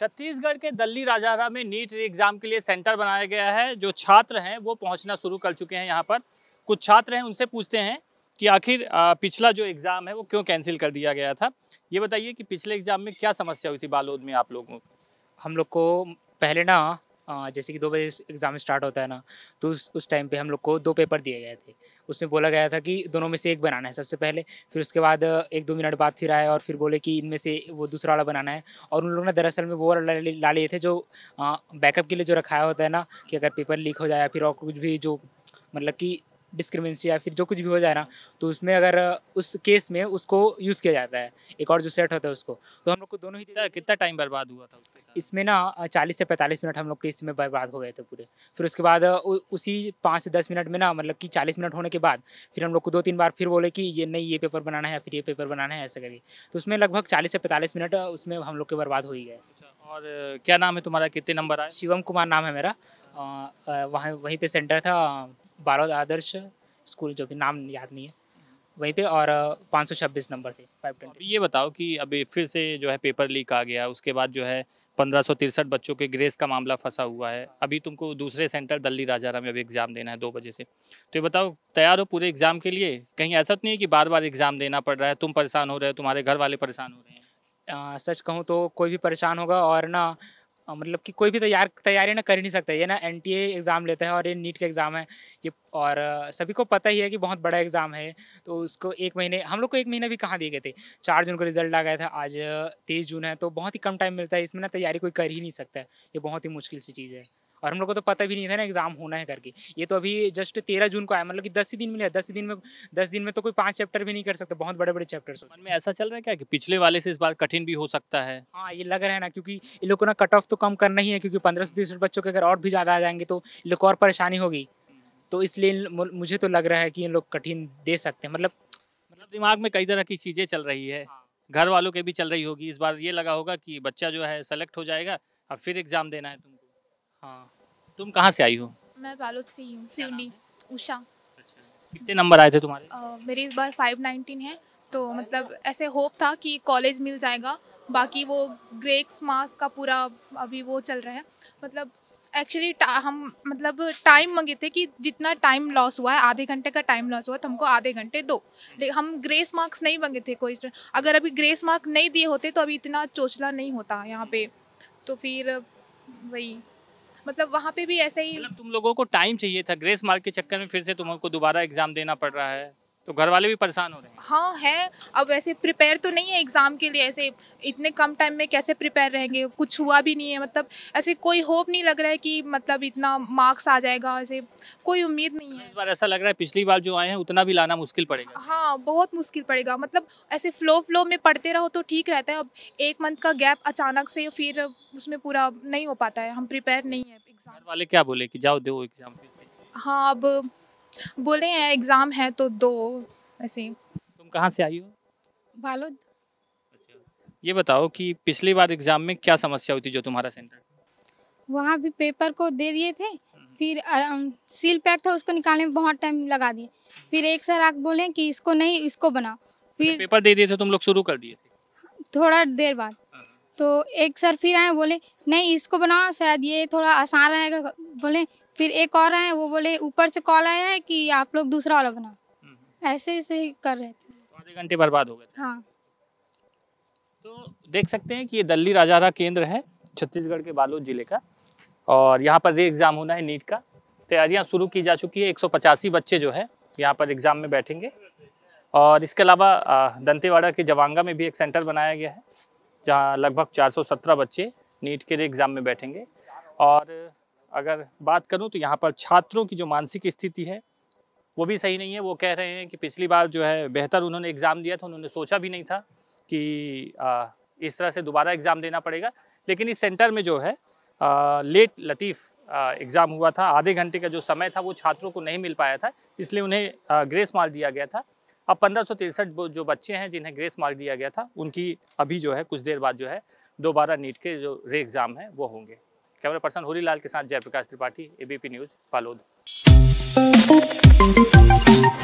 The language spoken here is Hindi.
छत्तीसगढ़ के दल्ली राजारा में नीट एग्जाम के लिए सेंटर बनाया गया है जो छात्र हैं वो पहुंचना शुरू कर चुके हैं यहाँ पर कुछ छात्र हैं उनसे पूछते हैं कि आखिर पिछला जो एग्ज़ाम है वो क्यों कैंसिल कर दिया गया था ये बताइए कि पिछले एग्ज़ाम में क्या समस्या हुई थी बालोद में आप लोगों को हम लोग को पहले ना जैसे कि दो बजे एग्ज़ाम स्टार्ट होता है ना तो उस उस टाइम पे हम लोग को दो पेपर दिए गए थे उसमें बोला गया था कि दोनों में से एक बनाना है सबसे पहले फिर उसके बाद एक दो मिनट बाद फिर आए और फिर बोले कि इनमें से वो दूसरा वाला बनाना है और उन लोगों ने दरअसल में वो वाला ला लिए थे जो बैकअप के लिए जो रखाया होता है ना कि अगर पेपर लीक हो जाए या फिर और कुछ भी जो मतलब कि डिस्क्रिमिनेंसी या फिर जो कुछ भी हो जाए ना तो उसमें अगर उस केस में उसको यूज़ किया जाता है एक और जो सेट होता है उसको तो हम लोग को दोनों ही कितना टाइम बर्बाद हुआ था इसमें ना चालीस से पैंतालीस मिनट हम लोग के इसमें बर्बाद हो गए थे पूरे फिर उसके बाद उसी पाँच से दस मिनट में ना मतलब कि चालीस मिनट होने के बाद फिर हम लोग को दो तीन बार फिर बोले कि ये नहीं ये पेपर बनाना है फिर ये पेपर बनाना है ऐसे करके तो उसमें लगभग चालीस से पैंतालीस मिनट उसमें हम लोग के बर्बाद हो ही गए अच्छा, और क्या नाम है तुम्हारा कितने नंबर आए शिवम कुमार नाम है मेरा वहाँ वहीं पर सेंटर था बारौद आदर्श स्कूल जो भी नाम याद नहीं है वहीं पे और 526 नंबर थे फाइव ये बताओ कि अभी फिर से जो है पेपर लीक आ गया उसके बाद जो है पंद्रह बच्चों के ग्रेस का मामला फंसा हुआ है अभी तुमको दूसरे सेंटर दल्ली राजारा में अभी एग्ज़ाम देना है दो बजे से तो ये बताओ तैयार हो पूरे एग्ज़ाम के लिए कहीं ऐसा तो नहीं है कि बार बार एग्ज़ाम देना पड़ रहा है तुम परेशान हो रहे हो तुम्हारे घर वाले परेशान हो रहे हैं सच कहूँ तो कोई भी परेशान होगा और ना हाँ, मतलब कि कोई भी तैयार तैयारी ना कर ही नहीं सकता ये ना एन एग्ज़ाम लेता है और ये नीट का एग्ज़ाम है ये और सभी को पता ही है कि बहुत बड़ा एग्ज़ाम है तो उसको एक महीने हम लोग को एक महीना भी कहाँ दिए गए थे चार जून को रिजल्ट आ गया था आज तेईस जून है तो बहुत ही कम टाइम मिलता है इसमें ना तैयारी कोई कर ही नहीं सकता है ये बहुत ही मुश्किल सी चीज़ है और हम लोग को तो पता भी नहीं था ना एग्जाम होना है करके ये तो अभी जस्ट तेरह जून को आया मतलब कि दस ही दिन मिले दस दिन में दस दिन में तो कोई पाँच चैप्टर भी नहीं कर सकते बहुत बड़े बड़े चैप्टर मन में ऐसा चल रहा है क्या कि पिछले वाले से इस बार कठिन भी हो सकता है हाँ ये लग रहा है ना क्योंकि ये लोग को ना कट ऑफ तो कम करना ही है क्योंकि पंद्रह से तीस बच्चों के अगर और भी ज़्यादा आ जाएंगे तो लोग और परेशानी होगी तो इसलिए मुझे तो लग रहा है कि ये लोग कठिन दे सकते हैं मतलब मतलब दिमाग में कई तरह की चीज़ें चल रही है हाँ। घर वालों के भी चल रही होगी इस बार ये लगा होगा कि बच्चा जो है सेलेक्ट हो जाएगा अब फिर एग्ज़ाम देना है तुमको हाँ तुम कहाँ से आई हो मैं बालोद से ही हूँ सिवनी उषा अच्छा कितने नंबर आए थे तुम्हारे मेरी मेरे इस बार 519 है तो मतलब ऐसे होप था कि कॉलेज मिल जाएगा बाकी वो ग्रेक्स मास का पूरा अभी वो चल रहा है मतलब एक्चुअली हम मतलब टाइम मंगे थे कि जितना टाइम लॉस हुआ है आधे घंटे का टाइम लॉस हुआ तो हमको आधे घंटे दो लेकिन हम ग्रेस मार्क्स नहीं मंगे थे कोई अगर अभी ग्रेस मार्क नहीं दिए होते तो अभी इतना चोचला नहीं होता यहाँ पे तो फिर वही मतलब वहाँ पे भी ऐसा ही मतलब तुम लोगों को टाइम चाहिए था ग्रेस मार्क के चक्कर में फिर से तुमको दोबारा एग्जाम देना पड़ रहा है तो घर वाले भी परेशान हो रहे हैं हाँ है अब ऐसे प्रिपेयर तो नहीं है एग्ज़ाम के लिए ऐसे इतने कम टाइम में कैसे प्रिपेयर रहेंगे कुछ हुआ भी नहीं है मतलब ऐसे कोई होप नहीं लग रहा है कि मतलब इतना मार्क्स आ जाएगा ऐसे कोई उम्मीद नहीं है इस बार ऐसा लग रहा है पिछली बार जो आए हैं उतना भी लाना मुश्किल पड़ेगा हाँ बहुत मुश्किल पड़ेगा मतलब ऐसे फ्लो फ्लो में पढ़ते रहो तो ठीक रहता है अब एक मंथ का गैप अचानक से फिर उसमें पूरा नहीं हो पाता है हम प्रिपेयर नहीं है एग्जाम वाले क्या बोले कि जाओ दो एग्जाम हाँ अब बोले हैं एग्ज़ाम है तो दो ऐसे तुम कहाँ से आई हो बालोद अच्छा ये बताओ कि पिछली बार एग्ज़ाम में क्या समस्या हुई थी जो तुम्हारा सेंटर वहाँ भी पेपर को दे दिए थे हम्म। फिर सील पैक था उसको निकालने में बहुत टाइम लगा दिए फिर एक सर आग बोले कि इसको नहीं इसको बनाओ अच्छा, फिर पेपर दे दिए थे तुम लोग शुरू कर दिए थे थोड़ा देर बाद हाँ, हाँ। तो एक सर फिर आए बोले नहीं इसको बनाओ शायद ये थोड़ा आसान रहेगा बोले फिर एक और आए वो बोले ऊपर से कॉल आया है कि आप लोग दूसरा वाला बनाओ हम्म। ऐसे ऐसे कर रहे थे आधे घंटे बर्बाद हो गए हाँ तो देख सकते हैं कि ये दल्ली राजारा केंद्र है छत्तीसगढ़ के बालोद जिले का और यहाँ पर री एग्ज़ाम होना है नीट का तैयारियाँ शुरू की जा चुकी है एक बच्चे जो है यहाँ पर एग्ज़ाम में बैठेंगे और इसके अलावा दंतेवाड़ा के जवांगा में भी एक सेंटर बनाया गया है जहाँ लगभग 417 बच्चे नीट के लिए एग्ज़ाम में बैठेंगे और अगर बात करूं तो यहाँ पर छात्रों की जो मानसिक स्थिति है वो भी सही नहीं है वो कह रहे हैं कि पिछली बार जो है बेहतर उन्होंने एग्ज़ाम दिया था उन्होंने सोचा भी नहीं था कि आ, इस तरह से दोबारा एग्ज़ाम देना पड़ेगा लेकिन इस सेंटर में जो है आ, लेट लतीफ़ एग्ज़ाम हुआ था आधे घंटे का जो समय था वो छात्रों को नहीं मिल पाया था इसलिए उन्हें आ, ग्रेस मार्क दिया गया था अब पंद्रह जो बच्चे हैं जिन्हें ग्रेस मार्क दिया गया था उनकी अभी जो है कुछ देर बाद जो है दोबारा नीट के जो रे एग्ज़ाम हैं वो होंगे कैमरा पर्सन होरी लाल के साथ जयप्रकाश त्रिपाठी एबीपी न्यूज़ फालोद